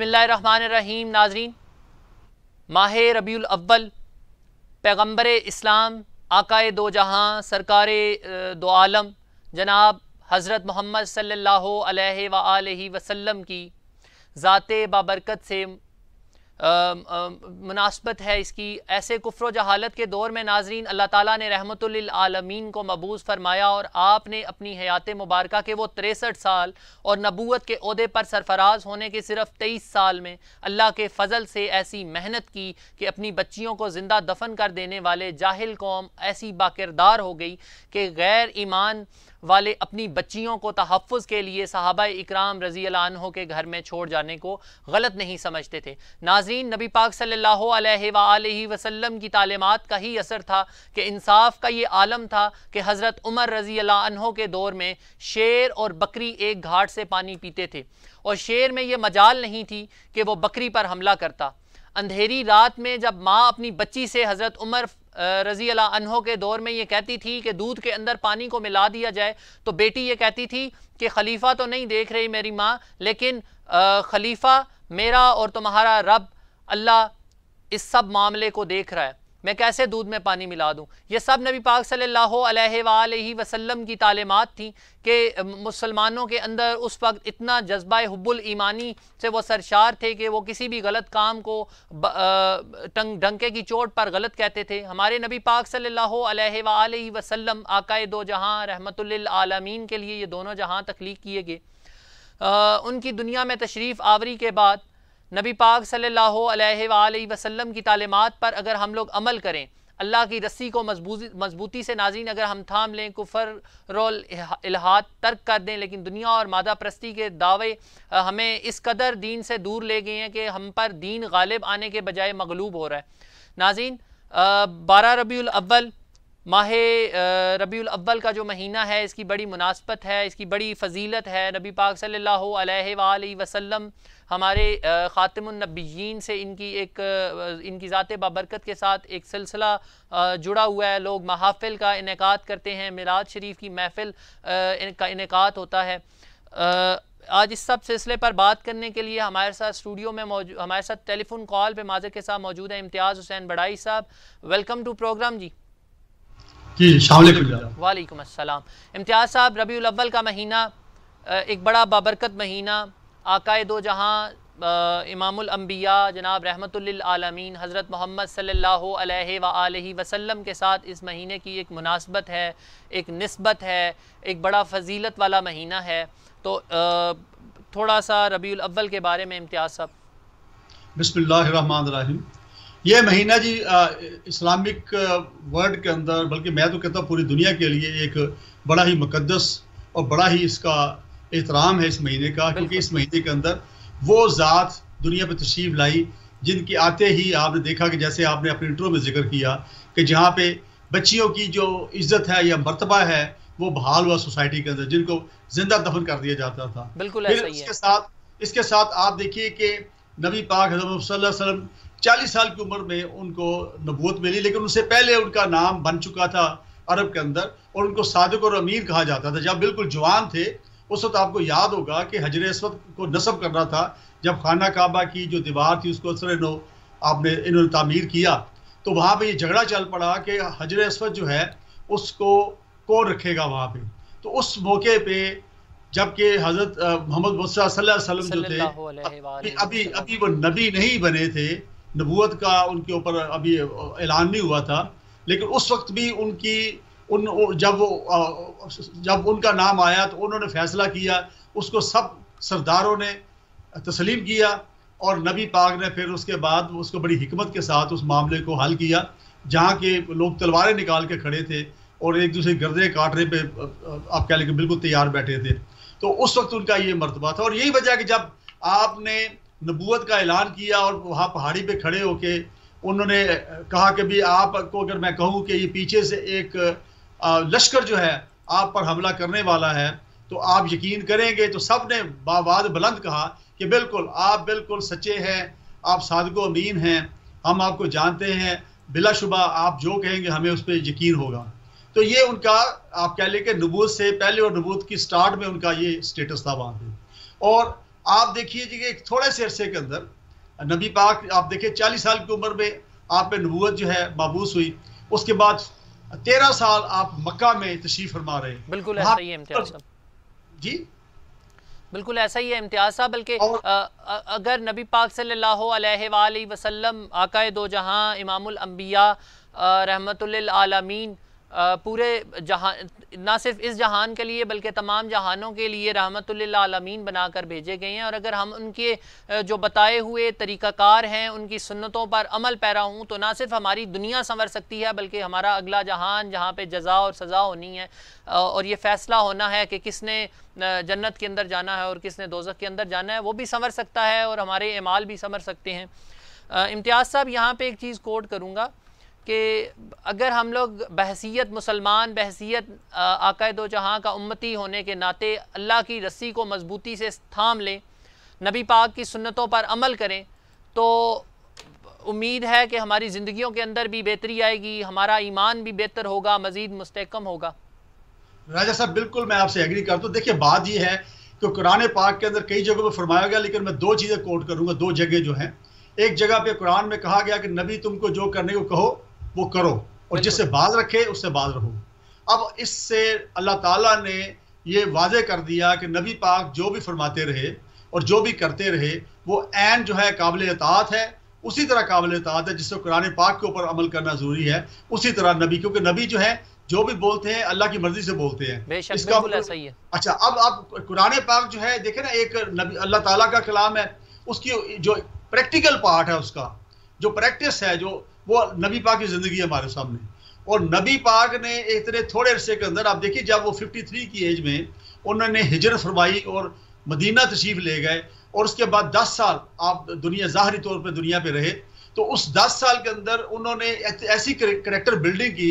बसमीम नाजरीन माह रबील अव्वल पैगम्बर इस्लाम आकाए दो जहाँ सरकार दो आलम जनाब हज़रत मोहम्मद सल्ला वसम की ज़ात बाबरकत से मुनासबत है इसकी ऐसे कुफर जहालत के दौर में नाजरीन अल्लाह ताला ने रहमतमीन को मबूज़ फरमाया और आपने अपनी हयात मुबारक के वो तिरसठ साल और नबूत के अहदे पर सरफराज होने के सिर्फ तेईस साल में अल्लाह के फ़जल से ऐसी मेहनत की कि अपनी बच्चियों को ज़िंदा दफन कर देने वाले जाहिल कौम ऐसी बाकिरदार हो गई कि गैर ईमान वाले अपनी बच्चियों को तहफ़ के लिए साहबा इकराम रजी अलानहों के घर में छोड़ जाने को गलत नहीं समझते थे नाजीन नबी पाक सल्ला वसलम की तालीमत का ही असर था कि इंसाफ का ये आलम था कि हज़रत उमर रजी अलानहों के दौर में शेर और बकरी एक घाट से पानी पीते थे और शेर में यह मजाल नहीं थी कि वह बकरी पर हमला करता अंधेरी रात में जब माँ अपनी बच्ची से हज़रत उमर रजी अला अनहों के दौर में ये कहती थी कि दूध के अंदर पानी को मिला दिया जाए तो बेटी ये कहती थी कि खलीफा तो नहीं देख रही मेरी माँ लेकिन खलीफा मेरा और तुम्हारा रब अल्लाह इस सब मामले को देख रहा है मैं कैसे दूध में पानी मिला दूँ ये सब नबी पाक सल्ला वसलम की तालीमत थी कि मुसलमानों के अंदर उस वक्त इतना जज्बा हब्बुल ईमानी से वह सरशार थे कि वो किसी भी गलत काम को टंग डंके की चोट पर गलत कहते थे हमारे नबी पाक सल्ला वसलम आकाए दो जहाँ रहमत आलमीन के लिए ये दोनों जहाँ तख्लीक किए गए उनकी दुनिया में तशरीफ़ आवरी के बाद नबी पाक सल्लल्लाहु अलैहि वसल्लम की तालीमत पर अगर हम लोग अमल करें अल्लाह की रस्सी को मजबूती से नाजीन अगर हम थाम लें कुफर रोल इलाहा तर्क कर दें लेकिन दुनिया और मादा प्रस्ती के दावे हमें इस कदर दीन से दूर ले गए हैं कि हम पर दीन गालिब आने के बजाय मगलूब हो रहा है नाजीन बारह रबी अव्वल माह रबी अव्वल का जो महीना है इसकी बड़ी मुनासबत है इसकी बड़ी फजीलत है नबी पाक सल्लल्लाहु अलैहि वसल्लम हमारे ख़ातमनबीन से इनकी एक इनकी ज़ात बाबरकत के साथ एक सिलसिला जुड़ा हुआ है लोग महाफिल का इनका करते हैं मिलाद शरीफ की महफिल का इनका होता है आज इस सब सिलसिले पर बात करने के लिए हमारे साथ स्टूडियो में हमारे साथ टेलीफोन कॉल पे माजर के साथ मौजूद है इम्तियाज़ हुसैन बड़ाई साहब वेलकम टू प्रोग्राम जी वालेकुम अस्सलाम इम्तियाज़ साहब रबी अव्वल का महीना एक बड़ा बाबरकत महीना आकाए दो जहाँ इमामबिया जनाब रहमतमीन हज़रत मोहम्मद सल्ला वसम के साथ इस महीने की एक मुनासबत है एक नस्बत है एक बड़ा फजीलत वाला महीना है तो आ, थोड़ा सा रबी अव्वल के बारे में इम्तियाज़ साहब बिस्मिल्लाम ये महीना जी इस्लामिक वर्ल्ड के अंदर बल्कि मैं तो कहता हूँ पूरी दुनिया के लिए एक बड़ा ही मुकदस और बड़ा ही इसका एहतराम है इस महीने का क्योंकि इस महीने के अंदर वो ज़ात दुनिया पर तशरीफ लाई जिनके आते ही आपने देखा कि जैसे आपने अपने इंटरव्यू में जिक्र किया कि जहाँ पे बच्चियों की जो इज्जत है या मरतबा है वो बहाल हुआ सोसाइटी के अंदर जिनको जिंदा दफन कर दिया जाता था बिल्कुल इसके साथ इसके साथ आप देखिए कि नबी पाक हजरत चालीस साल की उम्र में उनको नबूत मिली लेकिन उससे पहले उनका नाम बन चुका था अरब के अंदर और उनको सादक और अमीर कहा जाता था जब बिल्कुल जवान थे उस वक्त आपको याद होगा कि हजर इसवत को नस्ब करना था जब खाना काबा की जो दीवार थी उसको असर नो आपने इन्होंने तामीर किया तो वहाँ पे ये झगड़ा चल पड़ा कि हजर इसवत जो है उसको कौन रखेगा वहाँ पे तो उस मौके पे जबकि हजरत मोहम्मद जो थे अभी अभी वो नबी नहीं बने थे नबूत का उनके ऊपर अभी ऐलान नहीं हुआ था लेकिन उस वक्त भी उनकी उन जब जब उनका नाम आया तो उन्होंने फैसला किया उसको सब सरदारों ने तस्लीम किया और नबी पाक ने फिर उसके बाद उसको बड़ी हमत के साथ उस मामले को हल किया जहाँ के लोग तलवारें निकाल के खड़े थे और एक दूसरे गर्दे काटने पे आप कह लेंगे बिल्कुल तैयार बैठे थे तो उस वक्त उनका ये मरतबा था और यही वजह कि जब आपने नबूत का ऐलान किया और वहाँ पहाड़ी पे खड़े होके उन्होंने कहा कि भी आपको अगर मैं कहूँ कि ये पीछे से एक लश्कर जो है आप पर हमला करने वाला है तो आप यकीन करेंगे तो सब ने बाबाद बुलंद कहा कि बिल्कुल आप बिल्कुल सच्चे हैं आप सादगो अमीन हैं हम आपको जानते हैं बिलाशुबा आप जो कहेंगे हमें उस पर यकीन होगा तो ये उनका आप कह लें कि नबूत से पहले और नबूत की स्टार्ट में उनका ये स्टेटस था वहाँ पर और आप देखिए जी एक थोड़े से अरसे के अंदर नबी पाक आप देखिए चालीस साल की उम्र में आप में नबूत जो है मबूस हुई उसके बाद तेरह साल आप मक्का में तशरीफ फरमा रहे बिल्कुल ऐसा ही है जी बिल्कुल ऐसा ही है इम्तियाज साहब बल्कि अगर नबी पाक सल्लल्लाहु अलैहि वसल्लम आकाए दो जहां इमामुल अम्बिया रहमतुल आलमीन पूरे जहाँ ना सिर्फ इस जहान के लिए बल्कि तमाम जहानों के लिए रहमतमीन बनाकर भेजे गए हैं और अगर हम उनके जो बताए हुए तरीक़ाकार हैं उनकी सुन्नतों पर अमल पैरा हूँ तो ना सिर्फ हमारी दुनिया संवर सकती है बल्कि हमारा अगला जहान जहाँ पर जजा और सज़ा होनी है और ये फ़ैसला होना है कि किसने जन्नत के अंदर जाना है और किसने दोजक के अंदर जाना है वो भी संवर सकता है और हमारे अमाल भी संवर सकते हैं इम्तियाज़ साहब यहाँ पर एक चीज़ कोट करूँगा कि अगर हम लोग बहसीत मुसलमान बहसीत आकद व जहाँ का उम्मती होने के नाते अल्लाह की रस्सी को मज़बूती से थाम लें नबी पाक की सुन्नतों पर अमल करें तो उम्मीद है कि हमारी ज़िंदगियों के अंदर भी बेहतरी आएगी हमारा ईमान भी बेहतर होगा मज़ीद मुस्तकम होगा राजा साहब बिल्कुल मैं आपसे एग्री करता हूँ देखिए बात यह है कि कुरान पाक के अंदर कई जगहों पर फरमाया गया लेकिन मैं दो चीज़ें कोट करूँगा दो जगह जो हैं एक जगह पे कुरान में कहा गया कि नबी तुमको जो करने को कहो वो करो और जिससे बाज रखे उससे बाज रहो अब इससे अल्लाह ताला ने ये वाजे कर दिया कि नबी पाक जो भी फरमाते रहे और जो भी करते रहे वो एन जो है काबिल अतात है उसी तरह काबिल अतात है जिससे कुरान पाक के ऊपर अमल करना जरूरी है उसी तरह नबी क्योंकि नबी जो है जो भी बोलते हैं अल्लाह की मर्जी से बोलते हैं इसका मतलब सही है अच्छा अब आप कुरान पाक जो है देखे ना एक नबी अल्लाह ताला का कलाम है उसकी जो प्रैक्टिकल पार्ट है उसका जो प्रैक्टिस है जो वो नबी पाक की ज़िंदगी हमारे सामने और नबी पाक ने इतने थोड़े अरसे के अंदर आप देखिए जब वो 53 की एज में उन्होंने हिजरत फरमाई और मदीना तशरीफ ले गए और उसके बाद 10 साल आप दुनिया ज़ाहरी तौर पर दुनिया पे रहे तो उस 10 साल के अंदर उन्होंने ऐसी करेक्टर बिल्डिंग की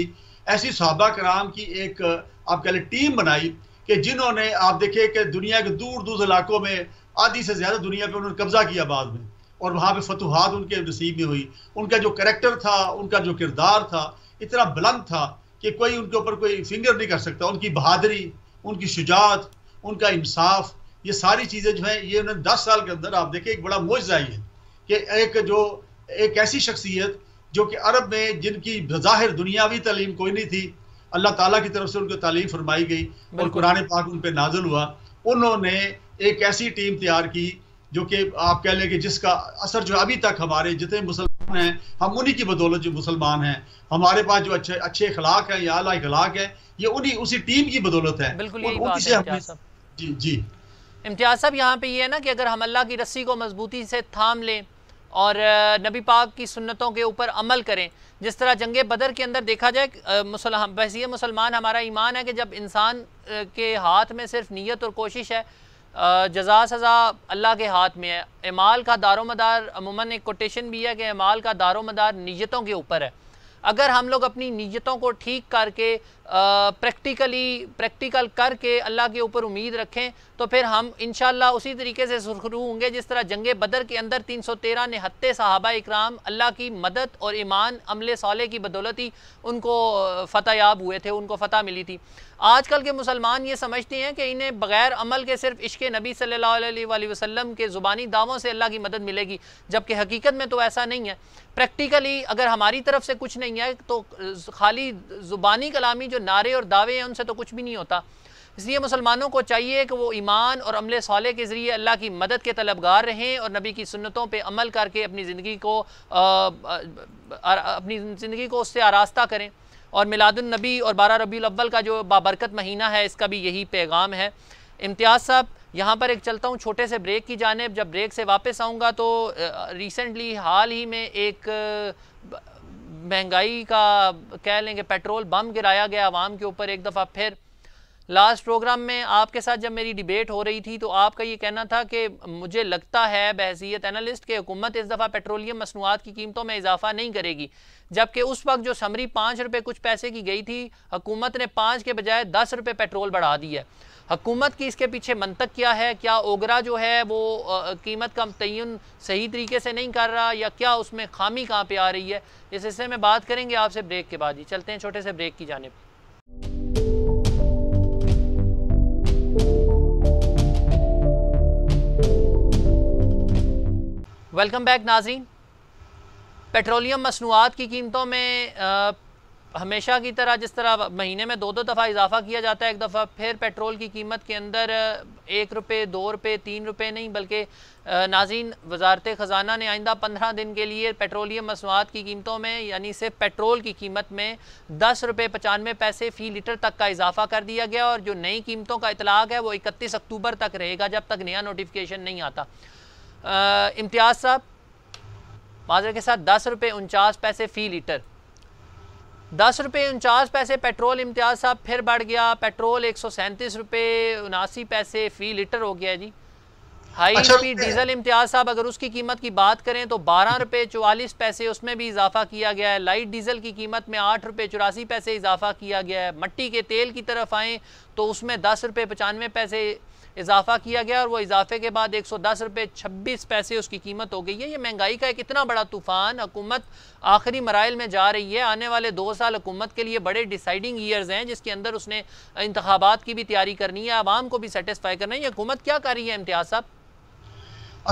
ऐसी सहाबा कराम की एक आप कह लें टीम बनाई कि जिन्होंने आप देखिए कि दुनिया के दूर दूर इलाकों में आधी से ज़्यादा दुनिया पर उन्होंने कब्ज़ा किया बाद में और वहाँ पे फतुहात उनके नसीब में हुई उनका जो करेक्टर था उनका जो किरदार था इतना बुलंद था कि कोई उनके ऊपर कोई फिंगर नहीं कर सकता उनकी बहादरी उनकी शुजात उनका इंसाफ ये सारी चीज़ें जो हैं ये उन्होंने दस साल के अंदर आप देखें एक बड़ा मोजा है कि एक जो एक ऐसी शख्सियत जो कि अरब में जिनकी बज़ाहिर दुनियावी तलीम कोई नहीं थी अल्लाह ताला की तरफ से उनको तालीम फरमाई गई और कुरान पाक उन पर नाजुल हुआ उन्होंने एक ऐसी टीम तैयार की जो कि आप कह लें कि जिसका असर जो अभी तक हमारे जितने मुसलमान हैं हम उन्हीं की बदौलत जो मुसलमान हैं हमारे पास जो अच्छे अच्छे अखलाक हैं या अला अखलाक है ये उन्हीं उसी टीम की बदौलत है जी जी इम्तियाज साहब यहाँ पे ये है ना कि अगर हम अल्लाह की रस्सी को मजबूती से थाम लें और नबी पाक की सुन्नतों के ऊपर अमल करें जिस तरह जंगे बदर के अंदर देखा जाए मुसलमान बहसी मुसलमान हमारा ईमान है कि जब इंसान के हाथ में सिर्फ नीयत और कोशिश है जजा सज़ा अल्लाह के हाथ में है अमाल का दारो मदार अमूमन एक कोटेशन भी है कि अमाल का दारो मदार नीयतों के ऊपर है अगर हम लोग अपनी नीयतों को ठीक करके प्रैक्टिकली प्रैक्टिकल करके अल्लाह के ऊपर उम्मीद रखें तो फिर हम इन उसी तरीके से सुरखरू होंगे जिस तरह जंग बदर के अंदर तीन सौ तेरह ने हत्ते साहबा इकराम अल्लाह की मदद और ईमान अमले साले की बदौलत ही उनको फ़तेह याब हुए थे उनको फ़तह मिली थी आजकल के मुसलमान ये समझते हैं कि इन्हें बग़ैर अमल के सिर्फ इश्क नबी सल्ला वसलम के ज़ुबानी दावों से अल्लाह की मदद मिलेगी जबकि हकीकत में तो ऐसा नहीं है प्रैक्टिकली अगर हमारी तरफ से कुछ नहीं है तो खाली ज़ुबानी कलामी जो नारे और दावे हैं उनसे तो कुछ भी नहीं होता इसलिए मुसलमानों को चाहिए कि वो ईमान और अमले सौले के ज़रिए अल्लाह की मदद के तलबगार रहें और नबी की सुन्नतों पर अमल करके अपनी ज़िंदगी को आ, आ, आ, अपनी ज़िंदगी को उससे आरास्ता करें और मिलादुलनबी और बारह रबी अव्वल का जो बाबरकत महीना है इसका भी यही पैगाम है इम्तियाज़ साहब यहाँ पर एक चलता हूँ छोटे से ब्रेक की जानब जब ब्रेक से वापस आऊँगा तो रिसेंटली हाल ही में एक महंगाई का कह लेंगे पेट्रोल बम गिराया गया आवाम के ऊपर एक दफ़ा फिर लास्ट प्रोग्राम में आपके साथ जब मेरी डिबेट हो रही थी तो आपका ये कहना था कि मुझे लगता है बहसीत एनालिस्ट कि हुकूमत इस दफ़ा पेट्रोलियम मसनूआत की कीमतों में इजाफा नहीं करेगी जबकि उस वक्त जो समरी पाँच रुपये कुछ पैसे की गई थी हुकूमत ने पाँच के बजाय दस रुपये पेट्रोल बढ़ा दी है हकूमत की इसके पीछे मंतक क्या है क्या ओगरा जो है वो आ, कीमत का तयन सही तरीके से नहीं कर रहा या क्या उसमें खामी कहाँ पर आ रही है इस हिस्से में बात करेंगे आपसे ब्रेक के बाद ही चलते हैं छोटे से ब्रेक की जानब वेलकम बैक नाजीन पेट्रोलियम मसनूआत की कीमतों में हमेशा की तरह जिस तरह महीने में दो दो दफ़ा इजाफा किया जाता है एक दफ़ा फिर पेट्रोल की कीमत के अंदर एक रुपये दो रुपये तीन रुपये नहीं बल्कि नाजीन वजारत ख़जाना ने आइंदा पंद्रह दिन के लिए पेट्रोलियम मसूआत की कीमतों में यानी सिर्फ पेट्रोल की कीमत में दस रुपये पचानवे पैसे फ़ी लीटर तक का इजाफा कर दिया गया और जो नई कीमतों का इतलाक है वो इकतीस अक्टूबर तक रहेगा जब तक नया नोटिफिकेशन नहीं आता इम्तियाज़ साहब माजरे के साथ दस रुपये उनचास पैसे फ़ी लीटर दस रुपये उनचास पैसे पेट्रोल इम्तियाज़ साहब फिर बढ़ गया पेट्रोल एक सौ सैंतीस रुपये उनासी पैसे फ़ी लीटर हो गया जी हाई अच्छा, स्पीड डीजल इम्तियाज़ साहब अगर उसकी कीमत की बात करें तो बारह रुपये चवालीस पैसे उसमें भी इजाफा किया गया है लाइट डीजल की कीमत में आठ रुपये चौरासी पैसे इजाफा किया गया है मट्टी के तेल की तरफ आएँ तो उसमें दस रुपये पचानवे पैसे इजाफा किया गया और वो इजाफे के बाद एक सौ दस रुपये छब्बीस पैसे उसकी कीमत हो गई है ये महंगाई का एक इतना बड़ा तूफान हुकूमत आखिरी मराइल में जा रही है आने वाले दो साल हुकूमत के लिए बड़े डिसाइडिंग ईयर्स हैं जिसके अंदर उसने इंतबात की भी तैयारी करनी है आवाम को भी सेटिसफाई करना है ये हुकूमत क्या कर रही है इम्तियाज साहब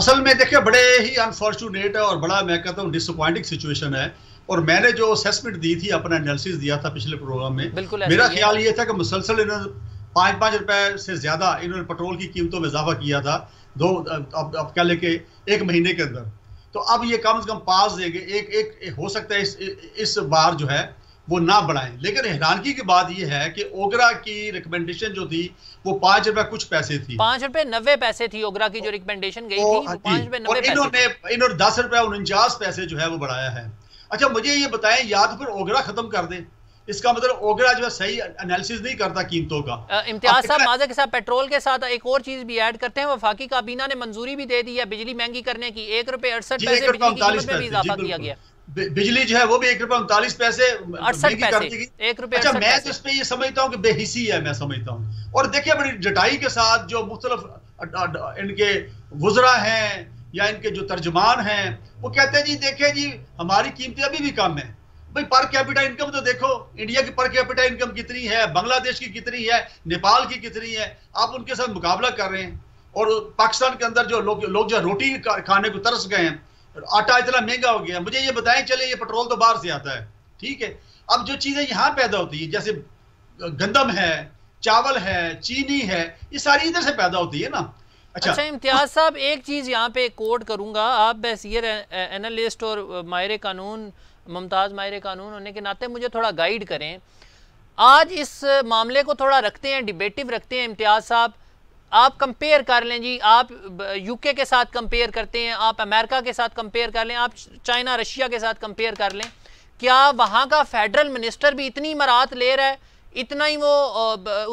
असल में देखिए बड़े ही अनफॉर्चुनेट है और बड़ा मैं कहता हूँ डिसअपॉइंटिंग सिचुएशन है और मैंने जो असेसमेंट दी थी अपना एनालिसिस दिया था पिछले प्रोग्राम में मेरा ख्याल ये था कि मुसलसल इन्होंने पाँच पाँच रुपए से ज़्यादा इन्होंने पेट्रोल की कीमतों में इजाफा किया था दो अब अब क्या लेके एक महीने के अंदर तो अब ये कम से कम पास देंगे एक, एक हो सकता है इस इस बार जो है वो ना बढ़ाएं लेकिन हैरानगी की बात ये है कि ओगरा की रिकमेंडेशन जो थी वो पांच रुपए कुछ पैसे थी पांच रुपए नब्बे पैसे थी ओगरा की जो रिकमेंडेशन गई थी, हाँ इन्होंने इन्होंने दस रुपए उनचास पैसे जो है वो बढ़ाया है अच्छा मुझे ये बताएं या तो फिर ओगरा खत्म कर दे इसका मतलब ओगरा जो है सही एनालिसिस नहीं करता कीमतों का इम्तियाज साहब माजा के साथ पेट्रोल के साथ एक और चीज भी ऐड करते हैं वफाकी काबीना ने मंजूरी भी दे दी है बिजली महंगी करने की एक रुपए अड़सठ पैसे उनतालीस में इजाफा किया गया बिजली जो है वो भी एक रुपए उनतालीस पैसे अड़सठ पैसे एक रुपए अच्छा मैं तो इस पे ये समझता हूँ कि बेहिसी है मैं समझता हूँ और देखिए बड़ी जटाई के साथ जो मुख्तलफ इनके वजरा हैं या इनके जो तर्जमान हैं वो कहते हैं जी देखे जी हमारी कीमतें अभी भी कम है भाई पर कैपिटा इनकम तो देखो इंडिया की पर कैपिटा इनकम कितनी है बांग्लादेश की कितनी है नेपाल की कितनी है आप उनके साथ मुकाबला कर रहे हैं और पाकिस्तान के अंदर जो लोग लो जो रोटी खाने को तरस गए हैं आटा इतना महंगा हो गया मुझे ये बताएं चले ये पेट्रोल तो बाहर से आता है ठीक है अब जो चीज़ें यहाँ पैदा होती है जैसे गंदम है चावल है चीनी है ये सारी इधर से पैदा होती है ना अच्छा, अच्छा इम्तियाज साहब एक चीज़ यहाँ पे कोड करूँगा आप बस ये एनालिस्ट और मायरे कानून मुमताज़ माहिर कानून होने के नाते मुझे थोड़ा गाइड करें आज इस मामले को थोड़ा रखते हैं डिबेटिव रखते हैं इम्तियाज़ साहब आप कंपेयर कर लें जी आप यूके के साथ कंपेयर करते हैं आप अमेरिका के साथ कंपेयर कर लें आप चाइना रशिया के साथ कंपेयर कर लें क्या वहाँ का फेडरल मिनिस्टर भी इतनी मरात ले रहा है इतना ही वो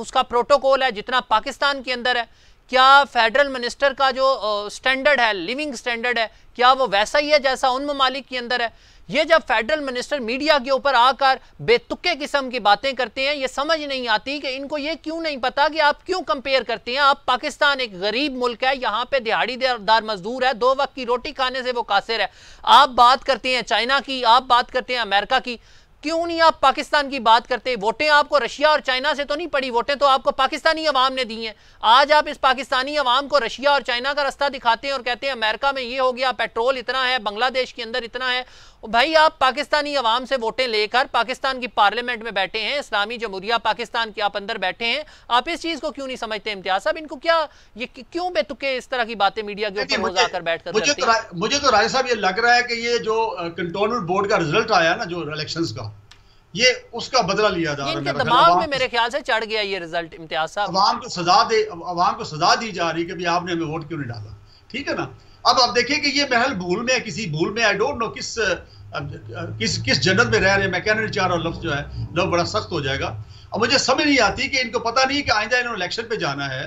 उसका प्रोटोकॉल है जितना पाकिस्तान के अंदर है क्या फेडरल मिनिस्टर का जो स्टैंडर्ड है लिविंग स्टैंडर्ड है क्या वो वैसा ही है जैसा उन ममालिक के अंदर है ये जब फेडरल मिनिस्टर मीडिया के ऊपर आकर बेतुके किस्म की बातें करते हैं ये समझ नहीं आती कि इनको ये क्यों नहीं पता कि आप क्यों कंपेयर करते हैं आप पाकिस्तान एक गरीब मुल्क है यहाँ पे दिहाड़ीदार मजदूर है दो वक्त की रोटी खाने से वो कासिर है आप बात करते हैं चाइना की आप बात करते हैं अमेरिका की क्यों नहीं आप पाकिस्तान की बात करते वोटें आपको रशिया और चाइना से तो नहीं पड़ी वोटें तो आपको पाकिस्तानी अवाम ने दी हैं आज आप इस पाकिस्तानी अवाम को रशिया और चाइना का रास्ता दिखाते हैं और कहते हैं अमेरिका में ये हो गया पेट्रोल इतना है बांग्लादेश के अंदर इतना है भाई आप पाकिस्तानी अवाम से वोटें लेकर पाकिस्तान की पार्लियामेंट में बैठे हैं इस्लामी जमहूरिया पाकिस्तान के आप अंदर बैठे हैं आप इस चीज़ को क्यों नहीं समझते इम्तियाज साहब इनको क्या ये क्यों बेतुके इस तरह की बातें मीडिया के ऊपर रोज बैठ कर मुझे तो राय साहब ये लग रहा है कि ये जो कंटोनमेंट बोर्ड का रिजल्ट आया ना जो इलेक्शन का ये उसका बदला लिया जा रहा है दबाव में मेरे ख्याल से चढ़ गया ये रिजल्ट इम्तियाज साहब अवाम को सजा दे अवाम को सजा दी जा रही है कि आपने हमें वोट क्यों नहीं डाला ठीक है ना अब आप देखिए कि ये महल भूल में है किसी भूल में आई डोंट नो किस किस किस जन्नत में रह रहे हैं मैं कहना नहीं चाह रहा हूँ लफ्ज़ जो है लफ्ज़ बड़ा सख्त हो जाएगा अब मुझे समझ नहीं आती कि इनको पता नहीं कि आइंदा इन्होंने इलेक्शन पे जाना है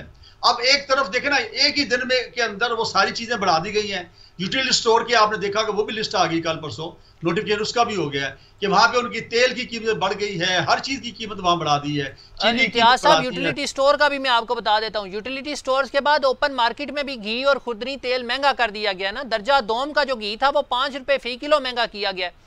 अब एक तरफ देखे ना एक ही दिन में के अंदर वो सारी चीजें बढ़ा दी गई हैं यूटिलिटी स्टोर की आपने देखा कि वो भी लिस्ट आ गई कल परसों नोटिफिकेशन उसका भी हो गया है कि वहां पे उनकी तेल की कीमत बढ़ गई है हर चीज की कीमत वहां बढ़ा दी है इतिहास साहब यूटिलिटी स्टोर का भी मैं आपको बता देता हूँ यूटिलिटी स्टोर के बाद ओपन मार्केट में भी घी और खुदरी तेल महंगा कर दिया गया ना दर्जा दोम का जो घी था वो पांच रुपए फी किलो महंगा किया गया है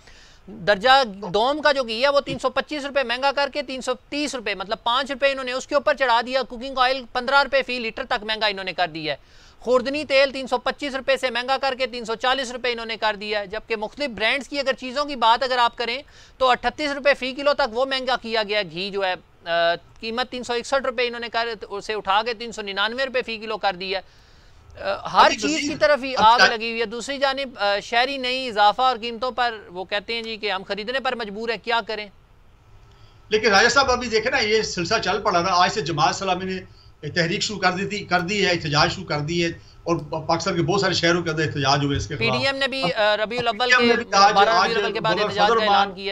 दर्जा दोम का जो घी है वो तीन सौ पच्चीस महंगा करके तीन सौ मतलब पाँच रुपये इन्होंने उसके ऊपर चढ़ा दिया कुकिंग ऑयल पंद्रह रुपये फी लीटर तक महंगा इन्होंने कर दिया है खुर्दनी तेल तीन सौ पच्चीस से महंगा करके तीन सौ चालीस इन्होंने कर दिया है जबकि मुख्तलिफ ब्रांड्स की अगर चीज़ों की बात अगर आप करें तो अट्ठतीस रुपए फ़ी किलो तक वो महंगा किया गया घी जो है कीमत तीन सौ इकसठ रुपये इन्होंने कर उसे उठा के तीन सौ निन्यानवे रुपये फ़ी किलो कर दिया है हर चीज़ की तरफ ही आग लगी हुई है दूसरी जानब शहरी नहीं इजाफा और कीमतों पर वो कहते हैं जी कि हम खरीदने पर मजबूर है क्या करें लेकिन राजा साहब अभी देखे ना ये सिलसिला चल पड़ा ना आज से जमात सलामी ने तहरीक शुरू कर दी थी कर दी है एहतजाज शुरू कर दी है और पाकिस्तान के बहुत सारे शहरों के अंदर एहतजाज हुए इसके पीडीएम ने भी रबी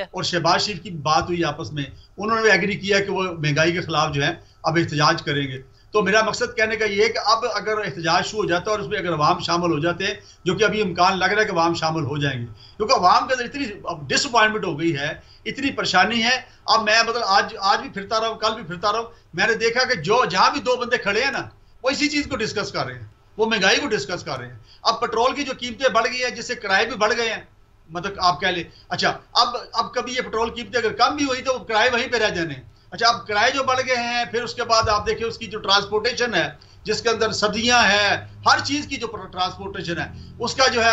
और शहबाज शरीफ की बात हुई आपस में उन्होंने भी एग्री किया कि वो महंगाई के खिलाफ जो है अब एहतजाज करेंगे तो मेरा मकसद कहने का ये है कि अब अगर एहतजाज शुरू हो जाता है और उसमें अगर अवाम शामिल हो जाते हैं जो कि अभी इम्कान लग रहा है कि अवाम शामिल हो जाएंगे क्योंकि अवाम के अंदर इतनी अब डिसअपॉइंटमेंट हो गई है इतनी परेशानी है अब मैं मतलब आज आज भी फिरता रहा हूँ कल भी फिरता रहा हूँ मैंने देखा कि जो जहाँ भी दो बंदे खड़े हैं ना वो इसी चीज़ को डिस्कस कर रहे हैं वो महंगाई को डिस्कस कर रहे हैं अब पेट्रोल की जो कीमतें बढ़ गई हैं जिससे किराए भी बढ़ गए हैं मतलब आप कह लें अच्छा अब अब कभी ये पेट्रोल कीमतें अगर कम भी हुई तो किराए वहीं पर रह जाने हैं अच्छा आप किराए जो बढ़ गए हैं फिर उसके बाद आप देखिए उसकी जो ट्रांसपोर्टेशन है जिसके अंदर सब्जियां हैं हर चीज की जो ट्रांसपोर्टेशन है उसका जो है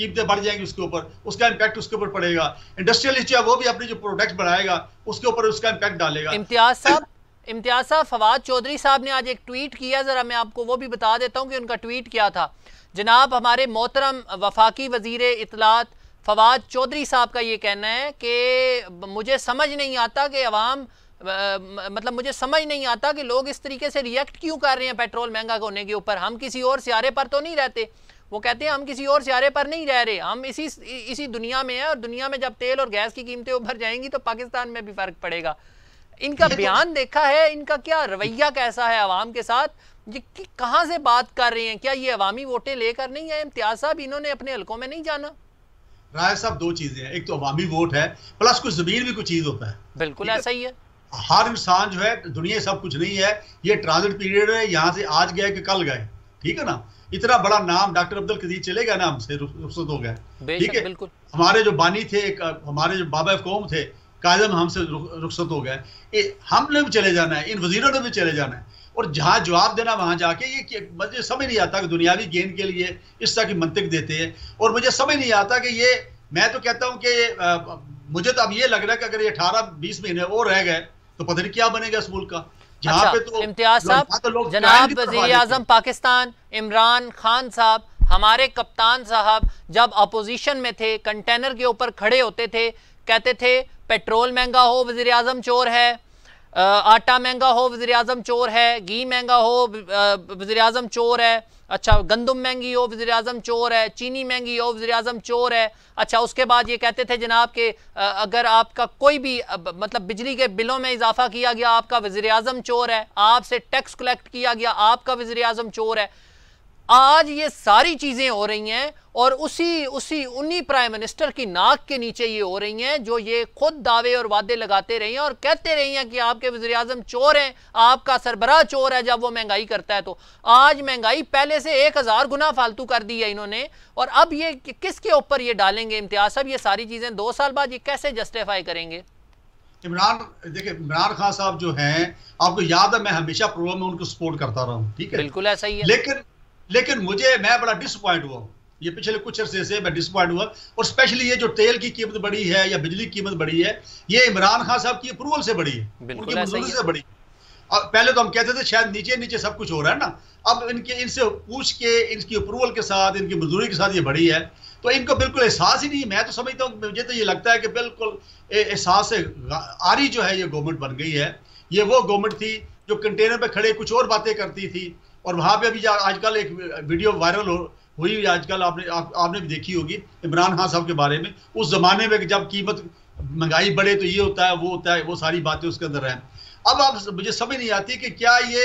कीमतें बढ़ जाएंगी उसके ऊपर उसका इम्पैक्ट उसके ऊपर पड़ेगा इंडस्ट्रियलिस्ट है वो भी अपनी जो प्रोडक्ट बढ़ाएगा उसके ऊपर उसका इम्पैक्ट डालेगा इम्तियाज साहब इम्तियाज साहब फवाद चौधरी साहब ने आज एक ट्वीट किया ज़रा मैं आपको वो भी बता देता हूँ कि उनका ट्वीट क्या था जनाब हमारे मोहतरम वफाकी वजीर इतलात फवाद चौधरी साहब का ये कहना है कि मुझे समझ नहीं आता कि अवाम मतलब मुझे समझ नहीं आता कि लोग इस तरीके से रिएक्ट क्यों कर रहे हैं पेट्रोल महंगा होने के ऊपर हम किसी और सियारे पर तो नहीं रहते वो कहते हैं हम किसी और सियारे पर नहीं रह रहे हम इसी इसी दुनिया में है और दुनिया में जब तेल और गैस की कीमतें उभर जाएंगी तो पाकिस्तान में भी फ़र्क पड़ेगा इनका बयान देखा है इनका क्या रवैया कैसा है आवाम के साथ ये कहाँ से बात कर रहे हैं क्या ये अवामी वोटें लेकर नहीं आए इम्तियाज साहब इन्होंने अपने हल्कों में नहीं जाना राय साहब दो चीज़ें हैं एक तो अवामी वोट है प्लस कुछ ज़मीन भी कुछ चीज़ होता है बिल्कुल ऐसा ही है हर इंसान जो है दुनिया सब कुछ नहीं है ये ट्रांजिट पीरियड है यहाँ से आज गए कि कल गए ठीक है ना इतना बड़ा नाम डॉक्टर अब्दुल कदीर चले गए ना हमसे रुखसत हो गए ठीक है हमारे जो बानी थे हमारे जो बाबा कौम थे कायदम हमसे रुखसत हो गए हमने भी चले जाना है इन वजीरों ने भी चले जाना है और जहाँ जवाब देना वहाँ जाके ये मुझे समझ नहीं आता कि दुनियावी गेंद के लिए इस तरह की मंतिक देते हैं और मुझे समझ नहीं आता कि ये मैं तो कहता हूँ कि मुझे तो अब ये लग रहा है कि अगर ये अठारह बीस महीने और रह गए तो पता नहीं क्या बनेगा इस मुल्क का अच्छा, पे तो इम्तियाज साहब जनाब तो वजी आजम पाकिस्तान इमरान खान साहब हमारे कप्तान साहब जब अपोजिशन में थे कंटेनर के ऊपर खड़े होते थे कहते थे पेट्रोल महंगा हो वजी अजम चोर है आटा महंगा हो वजी अजम चोर है घी महंगा हो वजी अजम चोर है अच्छा गंदम महंगी हो वजी अजम चोर है चीनी महंगी हो वजी अजम चोर है अच्छा उसके बाद ये कहते थे जनाब के अगर आपका कोई भी मतलब बिजली के बिलों में इजाफा किया गया आपका वजी अजम चोर है आपसे टैक्स कलेक्ट किया गया आपका वजी अजम चोर है आज ये सारी चीज़ें हो रही हैं और उसी उसी उन्हीं प्राइम मिनिस्टर की नाक के नीचे ये हो रही हैं जो ये खुद दावे और वादे लगाते रहे हैं और कहते रहे हैं कि आपके वजी अजम चोर हैं आपका सरबराह चोर है जब वो महंगाई करता है तो आज महंगाई पहले से एक हज़ार गुना फालतू कर दी है इन्होंने और अब ये किसके ऊपर ये डालेंगे इम्तियाज साहब ये सारी चीज़ें दो साल बाद ये कैसे जस्टिफाई करेंगे इमरान देखिए इमरान खान साहब जो हैं आपको याद है मैं हमेशा प्रोग्राम में उनको सपोर्ट करता रहा हूँ ठीक है बिल्कुल ऐसा ही है लेकिन लेकिन मुझे मैं बड़ा डिसअपॉइंट हुआ ये पिछले कुछ अरसे से मैं डिसअपॉइंट हुआ और स्पेशली ये जो तेल की कीमत बढ़ी है या बिजली की कीमत बढ़ी है ये इमरान खान साहब की अप्रूवल से बढ़ी है उनकी मंजूरी से बढ़ी और पहले तो हम कहते थे शायद नीचे नीचे सब कुछ हो रहा है ना अब इनके इनसे पूछ के इनकी अप्रूवल के साथ इनकी मंजूरी के साथ ये बढ़ी है तो इनको बिल्कुल एहसास ही नहीं मैं तो समझता हूँ मुझे तो ये लगता है कि बिल्कुल एहसास से आरी जो है ये गवर्नमेंट बन गई है ये वो गवर्नमेंट थी जो कंटेनर पर खड़े कुछ और बातें करती थी और वहाँ पे अभी आजकल एक वीडियो वायरल हो हुई आजकल आपने आप, आपने भी देखी होगी इमरान खान साहब के बारे में उस जमाने में जब कीमत महंगाई बढ़े तो ये होता है वो होता है वो सारी बातें उसके अंदर हैं अब आप मुझे समझ नहीं आती कि क्या ये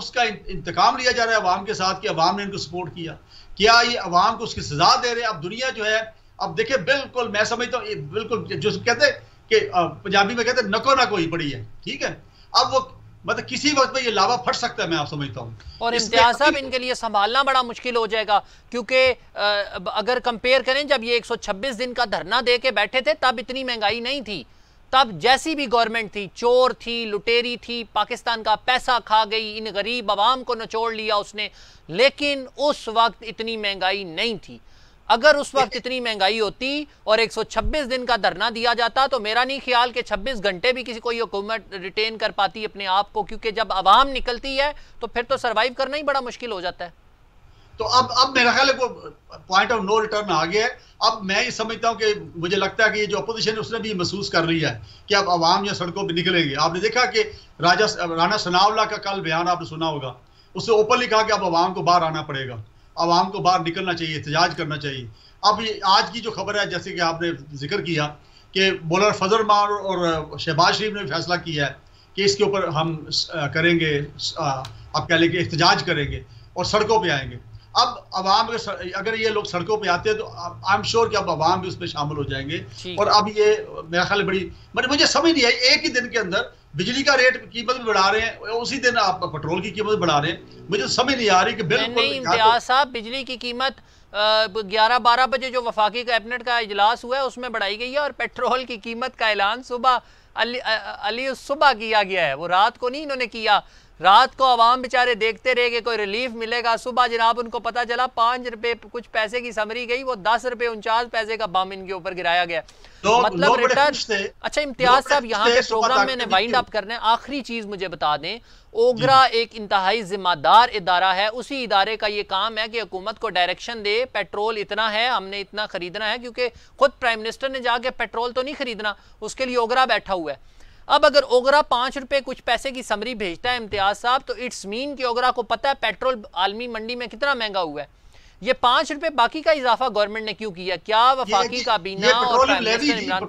उसका इंतकाम लिया जा रहा है अवाम के साथ कि अवाम ने इनको सपोर्ट किया क्या ये अवाम को उसकी सजा दे रहे हैं अब दुनिया जो है अब देखिए बिल्कुल मैं समझता हूँ बिल्कुल जो कहते कि पंजाबी में कहते नको ना कोई पड़ी है ठीक है अब वो मतलब किसी वक्त में ये लावा फट सकता है मैं आप समझता हूँ और इम्तिया साहब इनके लिए संभालना बड़ा मुश्किल हो जाएगा क्योंकि अगर कंपेयर करें जब ये 126 दिन का धरना दे के बैठे थे तब इतनी महंगाई नहीं थी तब जैसी भी गवर्नमेंट थी चोर थी लुटेरी थी पाकिस्तान का पैसा खा गई इन गरीब आवाम को नचोड़ लिया उसने लेकिन उस वक्त इतनी महंगाई नहीं थी अगर उस वक्त इतनी महंगाई होती और 126 दिन का धरना दिया जाता तो मेरा नहीं ख्याल कि 26 घंटे भी किसी को ये हुकूमत रिटेन कर पाती अपने आप को क्योंकि जब आवाम निकलती है तो फिर तो सर्वाइव करना ही बड़ा मुश्किल हो जाता है तो अब अब मेरा ख्याल है वो पॉइंट ऑफ नो रिटर्न आ गया है अब मैं ये समझता हूँ कि मुझे लगता है कि ये जो अपोजिशन है उसने भी महसूस कर रही है कि अब आवाम या सड़कों पर निकलेंगे आपने देखा कि राजा राणा सनावला का कल बयान आपने सुना होगा उसने ओपनली कहा कि अब आवाम को बाहर आना पड़ेगा आवाम को बाहर निकलना चाहिए एहतजाज करना चाहिए अब आज की जो खबर है जैसे कि आपने जिक्र किया कि बोलर फजल मान और शहबाज शरीफ ने फैसला किया है कि इसके ऊपर हम करेंगे आप कह लेंगे एहतजाज करेंगे और सड़कों पर आएंगे अब अवाम अगर ये लोग सड़कों पर आते हैं तो आई एम श्योर कि अब अवाम भी उसमें शामिल हो जाएंगे और अब ये मेरा ख्याल बड़ी मतलब मुझे समझ नहीं आई एक ही दिन के अंदर बिजली का रेट कीमत भी बढ़ा रहे हैं उसी दिन आप पेट्रोल की कीमत बढ़ा रहे हैं मुझे समझ नहीं आ रही कि बिल्कुल इम्तियाज तो- साहब बिजली की कीमत ग्यारह बारह बजे जो वफाकी कैबिनेट का इजलास हुआ है उसमें बढ़ाई गई है और पेट्रोल की कीमत का ऐलान सुबह अली सुबह किया गया है वो रात को नहीं इन्होंने किया रात को आवाम बेचारे देखते रहे कि कोई रिलीफ मिलेगा सुबह जनाब उनको पता चला पाँच रुपए कुछ पैसे की समरी गई वो दस रुपए उनचास पैसे का बम इनके ऊपर गिराया गया दो, तो मतलब रिटर्न अच्छा इम्तियाज साहब यहाँ के प्रोग्राम मैंने वाइंड अप करना है आखिरी चीज़ मुझे बता दें ओगरा एक इंतहाई जिम्मेदार इदारा है उसी इदारे का ये काम है कि हुकूमत को डायरेक्शन दे पेट्रोल इतना है हमने इतना खरीदना है क्योंकि खुद प्राइम मिनिस्टर ने जाके पेट्रोल तो नहीं खरीदना उसके लिए ओगरा बैठा हुआ है अब अगर ओगरा पाँच रुपये कुछ पैसे की समरी भेजता है इम्तियाज साहब तो इट्स मीन कि ओगरा को पता है पेट्रोल आलमी मंडी में कितना महंगा हुआ है ये पाँच रुपए बाकी का इजाफा गवर्नमेंट ने क्यों किया क्या वफाकी बीना और इमरान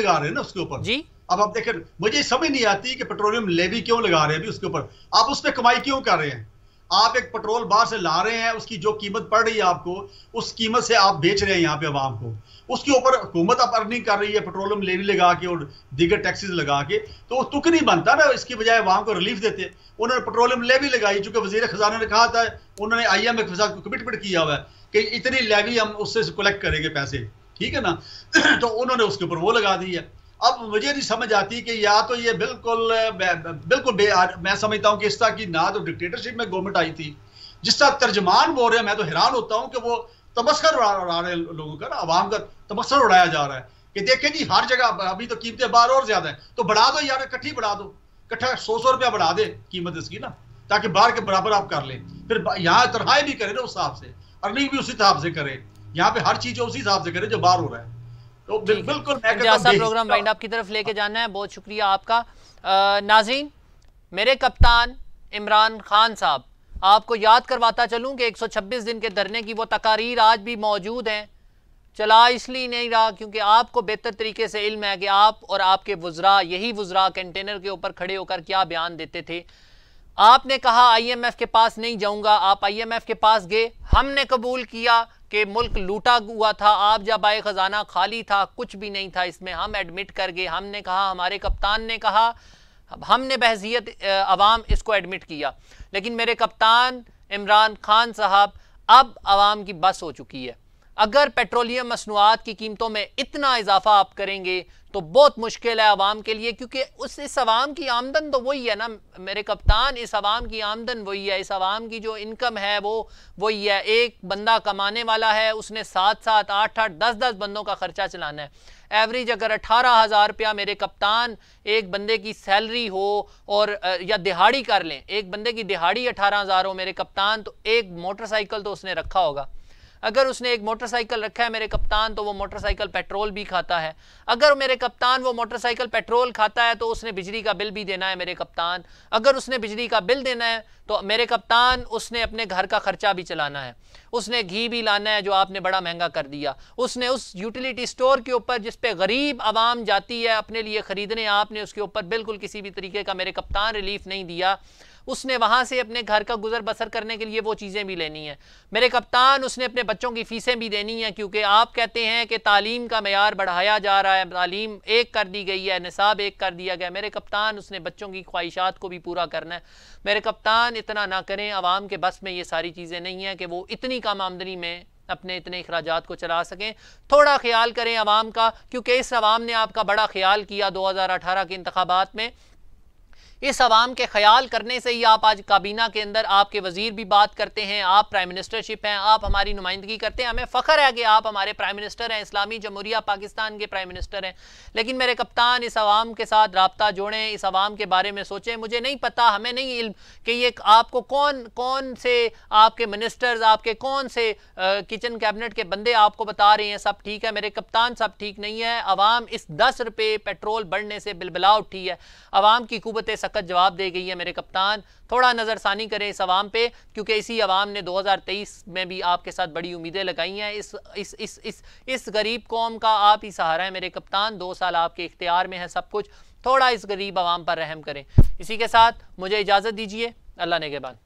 खान उसके ऊपर जी अब आप देखें मुझे समझ नहीं आती कि पेट्रोलियम लेवी क्यों लगा रहे हैं अभी उसके ऊपर आप उस पर कमाई क्यों कर रहे हैं आप एक पेट्रोल बाहर से ला रहे हैं उसकी जो कीमत पड़ रही है आपको उस कीमत से आप बेच रहे हैं यहाँ पे आवाम को उसके ऊपर हुकूमत आप अर्निंग कर रही है पेट्रोलियम लेवी लगा के और दीगर टैक्सेस लगा के तो तुक नहीं बनता ना इसकी बजाय आवाम को रिलीफ देते उन्होंने पेट्रोलियम लेवी लगाई चूंकि वजीर खजाना ने कहा था उन्होंने आई एम एफ को कमिटमेंट किया हुआ है कि इतनी लेवी हम उससे कलेक्ट करेंगे पैसे ठीक है ना तो उन्होंने उसके ऊपर वो लगा दी है अब मुझे नहीं समझ आती कि या तो ये बिल्कुल बिल्कुल बे मैं समझता हूँ कि इस तरह की ना तो डिक्टेटरशिप में गवर्नमेंट आई थी जिस तरह तर्जमान बोल रहे हैं मैं तो हैरान होता हूँ कि वो तमस्कर उड़ा रहे हैं लोगों का आवाम का तमस्कर उड़ाया जा रहा है कि देखें जी हर जगह अभी तो कीमतें बार और ज्यादा है तो बढ़ा दो यार इकट्ठी बढ़ा दो इकट्ठा सौ सौ रुपया बढ़ा दे कीमत इसकी ना ताकि बार के बराबर आप कर लें फिर यहाँ तरह भी करें ना उस हिसाब से अर्निंग भी उसी हिसाब से करें यहाँ पे हर चीज उसी हिसाब से करें जो बार हो रहा है तो बिल्कुल तो प्रोग्राम वाइंड अप की तरफ लेके जाना है बहुत शुक्रिया आपका आ, नाजीन मेरे कप्तान इमरान खान साहब आपको याद करवाता चलूं कि 126 दिन के धरने की वो तकारीर आज भी मौजूद हैं चला इसलिए नहीं रहा क्योंकि आपको बेहतर तरीके से इल्म है कि आप और आपके वज्रा यही वज्रा कंटेनर के ऊपर खड़े होकर क्या बयान देते थे आपने कहा आईएमएफ के पास नहीं जाऊंगा आप आईएमएफ के पास गए हमने कबूल किया कि मुल्क लूटा हुआ था आप जब आए खजाना खाली था कुछ भी नहीं था इसमें हम एडमिट कर गए हमने कहा हमारे कप्तान ने कहा हमने बहसीत अवाम इसको एडमिट किया लेकिन मेरे कप्तान इमरान खान साहब अब आवाम की बस हो चुकी है अगर पेट्रोलियम मसनूआत की कीमतों में इतना इजाफा आप करेंगे तो बहुत मुश्किल है आवाम के लिए क्योंकि उस इस आवाम की आमदन तो वही है ना मेरे कप्तान इस आवाम की आमदन वही है इस आवाम की जो इनकम है वो वही है एक बंदा कमाने वाला है उसने सात सात आठ आठ दस दस बंदों का खर्चा चलाना है एवरेज अगर अठारह हज़ार रुपया मेरे कप्तान एक बंदे की सैलरी हो और या दिहाड़ी कर लें एक बंदे की दिहाड़ी अठारह हज़ार हो मेरे कप्तान तो एक मोटरसाइकिल तो उसने रखा होगा अगर उसने एक मोटरसाइकिल रखा है मेरे कप्तान तो वो मोटरसाइकिल पेट्रोल भी खाता है अगर मेरे कप्तान वो मोटरसाइकिल पेट्रोल खाता है तो उसने बिजली का बिल भी देना है मेरे कप्तान अगर उसने बिजली का बिल देना है तो मेरे कप्तान उसने अपने घर का खर्चा भी चलाना है उसने घी भी लाना है जो आपने बड़ा महंगा कर दिया उसने उस यूटिलिटी स्टोर के ऊपर जिस पे गरीब आवाम जाती है अपने लिए ख़रीदने आपने उसके ऊपर बिल्कुल किसी भी तरीके का मेरे कप्तान रिलीफ नहीं दिया उसने वहाँ से अपने घर का गुजर बसर करने के लिए वो चीज़ें भी लेनी है मेरे कप्तान उसने अपने बच्चों की फ़ीसें भी देनी है क्योंकि आप कहते हैं कि तालीम का मैार बढ़ाया जा रहा है तालीम एक कर दी गई है निसाब एक कर दिया गया मेरे कप्तान उसने बच्चों की ख्वाहिशात को भी पूरा करना है मेरे कप्तान इतना ना करें आवाम के बस में ये सारी चीज़ें नहीं है कि वो इतनी कम आमदनी में अपने इतने अखराज को चला सकें थोड़ा ख्याल करें आवाम का क्योंकि इस आवाम ने आपका बड़ा ख्याल किया दो हज़ार अठारह के इंतबात में इस आवाम के ख्याल करने से ही आप आज काबीना के अंदर आपके वजीर भी बात करते हैं आप प्राइम मिनिस्टरशिप हैं आप हमारी नुमाइंदगी करते हैं हमें फ़ख्र है कि आप हमारे प्राइम मिनिस्टर हैं इस्लामी जमहूरिया पाकिस्तान के प्राइम मिनिस्टर हैं लेकिन मेरे कप्तान इस आवाम के साथ रबता जोड़ें इस आवाम के बारे में सोचें मुझे नहीं पता हमें नहीं इल्म कि ये आपको कौन कौन से आपके मिनिस्टर्स आपके कौन से किचन कैबिनेट के बंदे आपको बता रहे हैं सब ठीक है मेरे कप्तान सब ठीक नहीं है आवाम इस दस रुपये पेट्रोल बढ़ने से बिलबिला उठी है आवाम की कुत सक ताकत जवाब दे गई है मेरे कप्तान थोड़ा नज़रसानी करें इस आवाम पे क्योंकि इसी आवाम ने 2023 में भी आपके साथ बड़ी उम्मीदें लगाई हैं इस इस इस इस इस गरीब कौम का आप ही सहारा है मेरे कप्तान दो साल आपके इख्तियार में है सब कुछ थोड़ा इस गरीब आवाम पर रहम करें इसी के साथ मुझे इजाज़त दीजिए अल्लाह नेगेबान